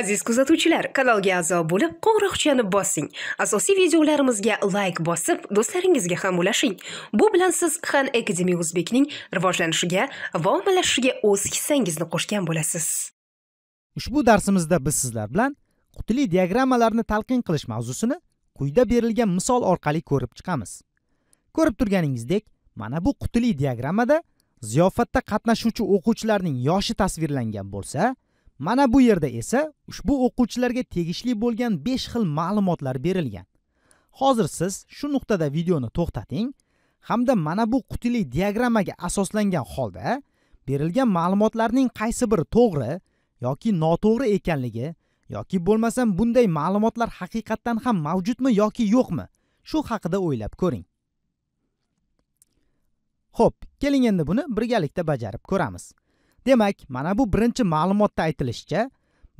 aziz kuzatuvchilar kanalga a'zo bo'lib qo'ng'iroqchani bossing asosiy videolarimizga layk bosib do'stlaringizga ham ulashing bu bilan siz han akademi o'zbekning rivojlanishiga va ommalashishiga o'z hissangizni qo'shgan bo'lasiz ushbu darsimizda biz sizlar bilan qutili diagrammalarni talqin qilish mavzusini quyida berilgan misol orqali ko'rib chiqamiz ko'rib turganingizdek mana bu qutili diagrammada ziyofatda qatnashuvchi o'quvchilarning yoshi tasvirlangan bo'lsa mana bu yerda esa ushbu o'quvchilarga tegishli bo'lgan 5 xil ma'lumotlar berilgan hozir siz shu nuqtada videoni to'xtating hamda mana bu qutili diagrammaga asoslangan holda berilgan ma'lumotlarning qaysi biri to'g'ri yoki noto'g'ri ekanligi yoki bo'lmasam bunday ma'lumotlar haqiqatdan ham mavjudmi yoki yo'qmi shu haqida o'ylab ko'ring Xo'p, keling endi buni birgalikda bajarib ko'ramiz demak mana bu birinchi ma'lumotda aytilishicha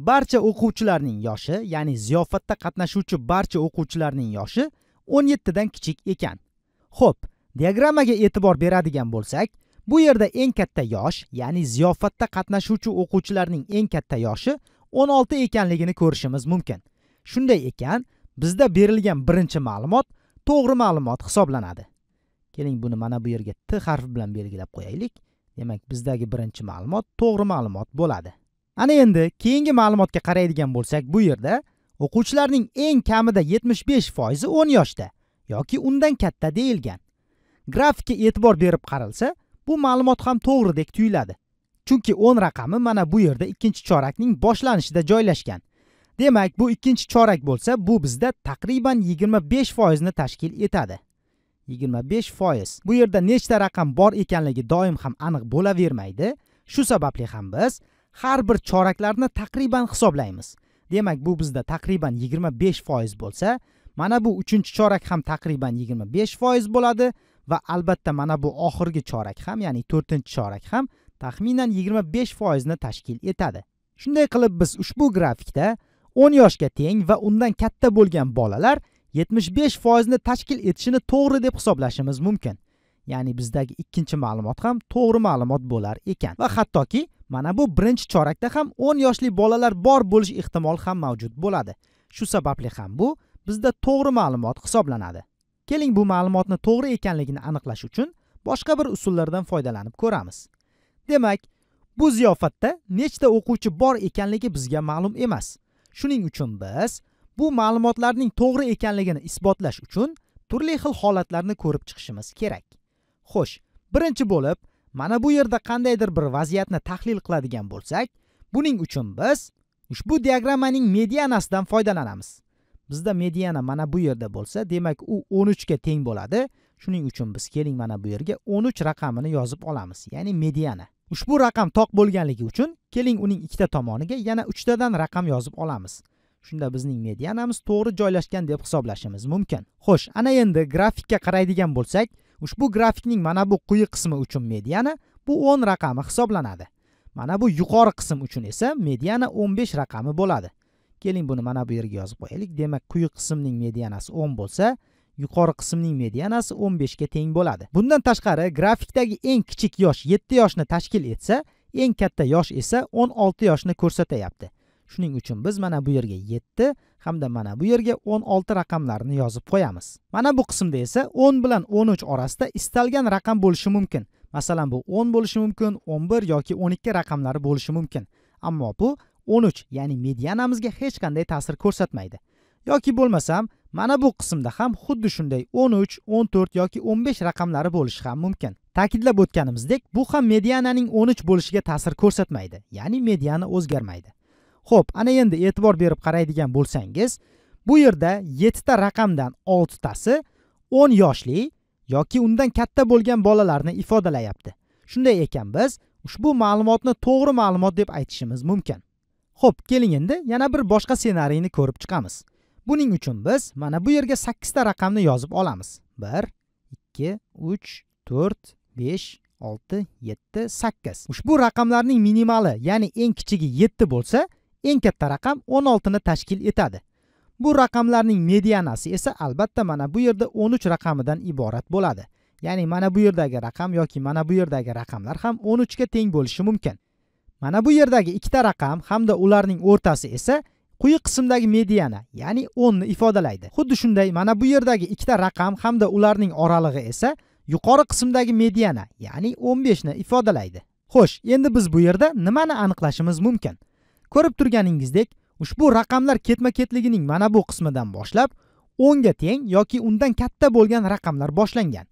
barcha o'quvchilarning yoshi ya'ni ziyofatda qatnashuvchi barcha o'quvchilarning yoshi 17 dan kichik ekan Xo'p, diagrammaga e'tibor beradigan bo'lsak bu yerda eng katta yosh ya'ni ziyofatda qatnashuvchi o'quvchilarning eng katta yoshi 16 ekanligini ko'rishimiz mumkin shunday ekan bizda berilgan birinchi ma'lumot to'g'ri ma'lumot hisoblanadi keling buni mana bu yerga t harfi bilan belgilab qo'yaylik demak bizdagi birinchi ma'lumot to'g'ri ma'lumot bo'ladi ana endi keyingi ma'lumotga qaraydigan bo'lsak bu yerda o'quvchilarning eng kamida 75 foizi 10 yoshda yoki undan katta deyilgan grafikka e'tibor berib qaralsa bu ma'lumot ham to'g'ridek tuyuladi chunki 10 raqami mana bu yerda ikkinchi chorakning boshlanishida joylashgan demak bu ikkinchi chorak bo'lsa bu bizda taqriban 25 foizni tashkil etadi yigirma besh foiz bu yerda nechta raqam bor ekanligi doim ham aniq bo'lavermaydi shu sababli ham biz har bir choraklarni taqriban hisoblaymiz demak bu bizda taqriban yigirma besh foiz bo'lsa mana bu uchinchi chorak ham taqriban yigirma besh foiz bo'ladi va albatta mana bu oxirgi chorak ham ya'ni to'rtinchi chorak ham taxminan yigirma besh foizni tashkil etadi shunday qilib biz ushbu grafikda o'n yoshga teng va undan katta bo'lgan bolalar 75 foizini tashkil etishini to'g'ri deb hisoblashimiz mumkin ya'ni bizdagi ikkinchi ma'lumot ham to'g'ri ma'lumot bo'lar ekan va hattoki mana bu birinchi chorakda ham 10 yoshli bolalar bor bo'lish ehtimoli ham mavjud bo'ladi shu sababli ham bu bizda to'g'ri ma'lumot hisoblanadi keling bu ma'lumotni to'g'ri ekanligini aniqlash uchun boshqa bir usullardan foydalanib ko'ramiz demak bu ziyofatda nechta o'quvchi bor ekanligi bizga ma'lum emas shuning uchun biz bu ma'lumotlarning to'g'ri ekanligini isbotlash uchun turli xil holatlarni ko'rib chiqishimiz kerak xo'sh birinchi bo'lib mana bu yerda qandaydir bir vaziyatni tahlil qiladigan bo'lsak buning uchun biz ushbu diagrammaning medianasidan foydalanamiz bizda mediana mana bu yerda bo'lsa demak u 13 ga teng bo'ladi shuning uchun biz keling mana bu yerga 13 raqamini yozib olamiz ya'ni mediana ushbu raqam toq bo'lganligi uchun keling uning ikkita tomoniga yana uchtadan raqam yozib olamiz shunda bizning medianamiz to'g'ri joylashgan deb hisoblashimiz mumkin xo'sh ana endi grafikka qaraydigan bo'lsak ushbu grafikning mana bu quyi qismi uchun mediana bu 10 raqami hisoblanadi mana bu yuqori qism uchun esa mediana 15 raqami bo'ladi keling buni mana bu yerga yozib qo'yaylik demak quyi qismning medianasi 10 bo'lsa yuqori qismning medianasi 15 ga teng bo'ladi bundan tashqari grafikdagi eng kichik yosh 7 yoshni tashkil etsa eng katta yosh esa 16 yoshni ko'rsatayapti shuning uchun biz mana bu yerga yetti hamda mana bu yerga o'n olti raqamlarini yozib qo'yamiz mana bu qismda esa o'n bilan o'n uch orasida istalgan raqam bo'lishi mumkin masalan bu o'n bo'lishi mumkin o'n bir yoki o'n ikki raqamlari bo'lishi mumkin ammo bu o'n uch ya'ni medianamizga hech qanday ta'sir ko'rsatmaydi yoki bo'lmasam mana bu qismda ham xuddi shunday o'n uch o'n to'rt yoki o'n besh raqamlari bo'lishi ham mumkin ta'kidlab o'tganimizdek bu ham mediananing o'n uch bo'lishiga ta'sir ko'rsatmaydi ya'ni mediana o'zgarmaydi ho'p ana endi e'tibor berib qaraydigan bo'lsangiz bu yerda yettita raqamdan oltitasi o'n yoshli yoki undan katta bo'lgan bolalarni ifodalayapti shunday ekan biz ushbu ma'lumotni to'g'ri ma'lumot deb aytishimiz mumkin ho'p keling endi yana bir boshqa ssenariyni ko'rib chiqamiz buning uchun biz mana bu yerga sakkizta raqamni yozib olamiz bir ikki uch to'rt besh olti yetti sakkiz ushbu raqamlarning minimali ya'ni eng kichigi yetti bo'lsa eng katta raqam 16 ni tashkil etadi bu raqamlarning medianasi esa albatta mana bu yerda 13 raqamidan iborat bo'ladi ya'ni mana bu yerdagi raqam yoki mana bu yerdagi raqamlar ham 13 ga teng bo'lishi mumkin mana bu yerdagi ikkita raqam hamda ularning o'rtasi esa quyi qismdagi mediana ya'ni 10 ni ifodalaydi xuddi shunday mana bu yerdagi ikkita raqam hamda ularning oralig'i esa yuqori qismdagi mediana ya'ni 15 ni ifodalaydi xo'sh endi biz bu yerda nimani aniqlashimiz mumkin ko'rib turganingizdek ushbu raqamlar ketma ketligining mana bu qismidan boshlab o'nga teng yoki undan katta bo'lgan raqamlar boshlangan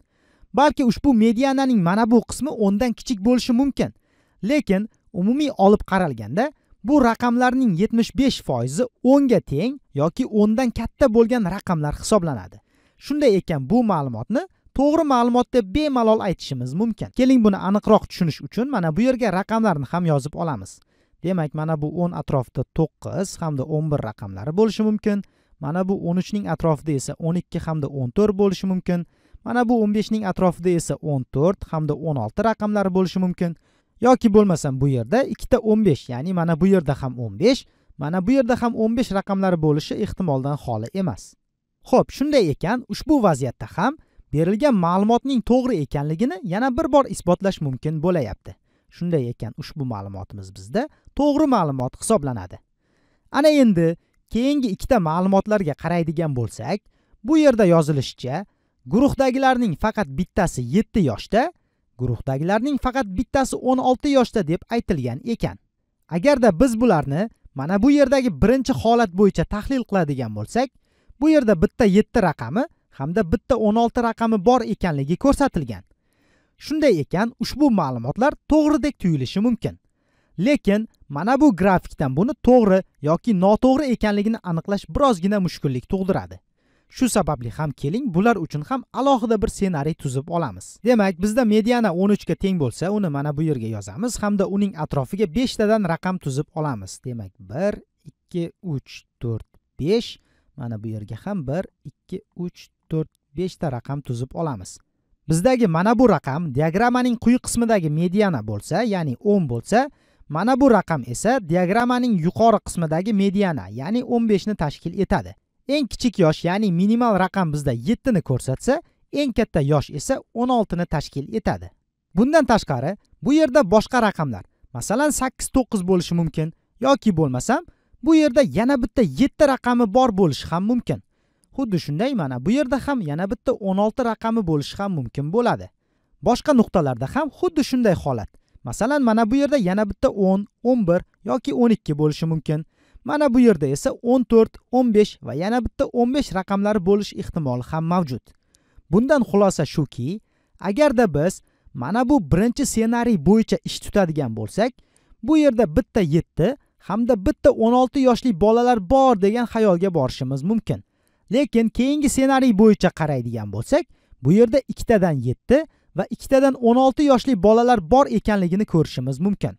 balki ushbu mediananing mana bu qismi o'ndan kichik bo'lishi mumkin lekin umumiy olib qaralganda bu raqamlarning 75 foizi o'nga teng yoki o'ndan katta bo'lgan raqamlar hisoblanadi shunday ekan bu ma'lumotni to'g'ri ma'lumot deb bemalol aytishimiz mumkin keling buni aniqroq tushunish uchun mana bu yerga raqamlarni ham yozib olamiz demak mana bu o'n atrofida to'qqiz hamda o'n bir raqamlari bo'lishi mumkin mana bu o'n uchning atrofida esa o'n ikki hamda o'n to'rt bo'lishi mumkin mana bu o'n beshning atrofida esa o'n to'rt hamda o'n olti raqamlari bo'lishi mumkin yoki bo'lmasam bu yerda ikkita o'n besh ya'ni mana bu yerda ham o'n besh mana bu yerda ham o'n besh raqamlari bo'lishi ehtimoldan xoli emas ho'p shunday ekan ushbu vaziyatda ham berilgan ma'lumotning to'g'ri ekanligini yana bir bor isbotlash mumkin bo'layapti shunday ekan ushbu ma'lumotimiz bizda to'g'ri ma'lumot hisoblanadi ana endi keyingi ikkita ma'lumotlarga qaraydigan bo'lsak bu yerda yozilishicha guruhdagilarning faqat bittasi 7 yoshda guruhdagilarning faqat bittasi 16 yoshda deb aytilgan ekan agarda biz bularni mana bu yerdagi birinchi holat bo'yicha tahlil qiladigan bo'lsak bu yerda bitta 7 raqami hamda bitta 16 raqami bor ekanligi ko'rsatilgan shunday ekan ushbu ma'lumotlar to'g'ridek tuyulishi mumkin lekin mana bu grafikdan buni to'g'ri yoki noto'g'ri ekanligini aniqlash birozgina mushkullik tug'diradi shu sababli ham keling bular uchun ham alohida bir ssenariy tuzib olamiz demak bizda mediana 13 ga teng bo'lsa uni mana bu yerga yozamiz hamda uning atrofiga 5 tadan raqam tuzib olamiz demak 1 2 3 4 5 mana bu yerga ham 1 2 3 4 5 ta raqam tuzib olamiz bizdagi mana bu raqam diagrammaning quyi qismidagi mediana bo'lsa ya'ni 10 bo'lsa mana bu raqam esa diagrammaning yuqori qismidagi mediana ya'ni 15 ni tashkil etadi eng kichik yosh ya'ni minimal raqam bizda 7 ni ko'rsatsa eng katta yosh esa 16 ni tashkil etadi bundan tashqari bu yerda boshqa raqamlar masalan 8-9 bo'lishi mumkin yoki bo'lmasam bu yerda yana bitta 7 raqami bor bo'lishi ham mumkin xuddi shunday mana bu yerda ham yana bitta 16 raqami bo'lishi ham mumkin bo'ladi boshqa nuqtalarda ham xuddi shunday holat Masalan, mana bu yerda yana bitta 10, 11 yoki 12 bo'lishi mumkin. Mana bu yerda esa 14, 15 va yana bitta 15 raqamlari bo'lish ehtimoli ham mavjud. Bundan xulosa shuki, agarda biz mana bu birinchi ssenariy bo'yicha ish tutadigan bo'lsak, bu yerda bitta 7 hamda bitta 16 yoshli bolalar bor degan xayolga borishimiz mumkin. Lekin keyingi ssenariy bo'yicha qaraydigan bo'lsak, bu yerda 2 tadan 7 va ikkitadan o'n 16 yoshli bolalar bor ekanligini ko'rishimiz mumkin.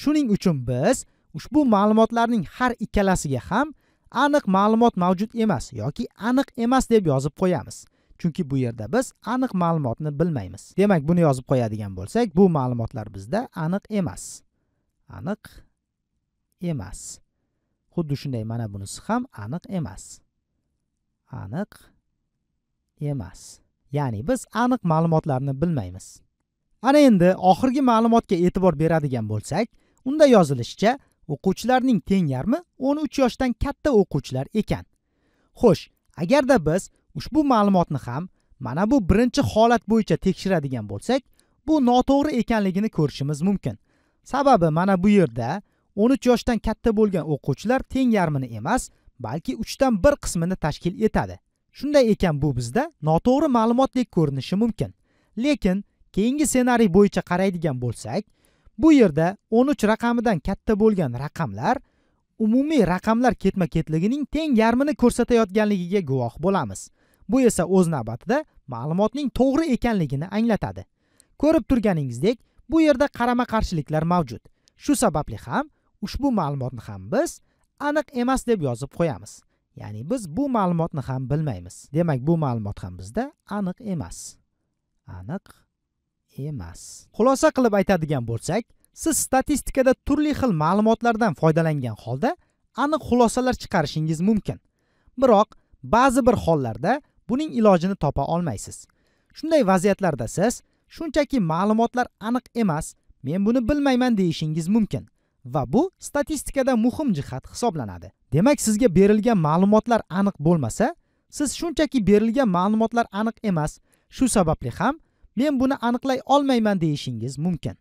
Shuning uchun biz ushbu ma'lumotlarning har ikkalasiga ham aniq ma'lumot mavjud emas yoki aniq emas deb yozib qo'yamiz. Chunki bu yerda biz aniq ma'lumotni bilmaymiz. Demak, buni yozib qo'yadigan bo'lsak, bu ma'lumotlar bizda aniq emas. Aniq emas. Xuddi shunday mana bunisi ham aniq emas. Aniq emas. ya'ni biz aniq ma'lumotlarni bilmaymiz ana endi oxirgi ma'lumotga e'tibor beradigan bo'lsak unda yozilishicha o'quvchilarning teng yarmi 13 yoshdan katta o'quvchilar ekan xo'sh agarda biz ushbu ma'lumotni ham mana bu birinchi holat bo'yicha tekshiradigan bo'lsak bu noto'g'ri ekanligini ko'rishimiz mumkin sababi mana bu yerda 13 yoshdan katta bo'lgan o'quvchilar teng yarmini emas balki 3 dan 1 qismini tashkil etadi shunday ekan bu bizda noto'g'ri ma'lumotdek ko'rinishi mumkin lekin keyingi ssenariy bo'yicha qaraydigan bo'lsak bu yerda 13 raqamidan katta bo'lgan raqamlar umumiy raqamlar ketma ketligining teng yarmini ko'rsatayotganligiga guvoh bo'lamiz bu esa o'z navbatida ma'lumotning to'g'ri ekanligini anglatadi ko'rib turganingizdek bu yerda qarama qarshiliklar mavjud shu sababli ham ushbu ma'lumotni ham biz aniq emas deb yozib qo'yamiz ya'ni biz bu ma'lumotni ham bilmaymiz demak bu ma'lumot ham bizda aniq emas aniq emas xulosa qilib aytadigan bo'lsak siz statistikada turli xil ma'lumotlardan foydalangan holda aniq xulosalar chiqarishingiz mumkin biroq ba'zi bir hollarda buning ilojini topa olmaysiz shunday vaziyatlarda siz shunchaki ma'lumotlar aniq emas men buni bilmayman deyishingiz mumkin va bu statistikada muhim jihat hisoblanadi demak sizga berilgan ma'lumotlar aniq bo'lmasa siz shunchaki berilgan ma'lumotlar aniq emas shu sababli ham men buni aniqlay olmayman deyishingiz mumkin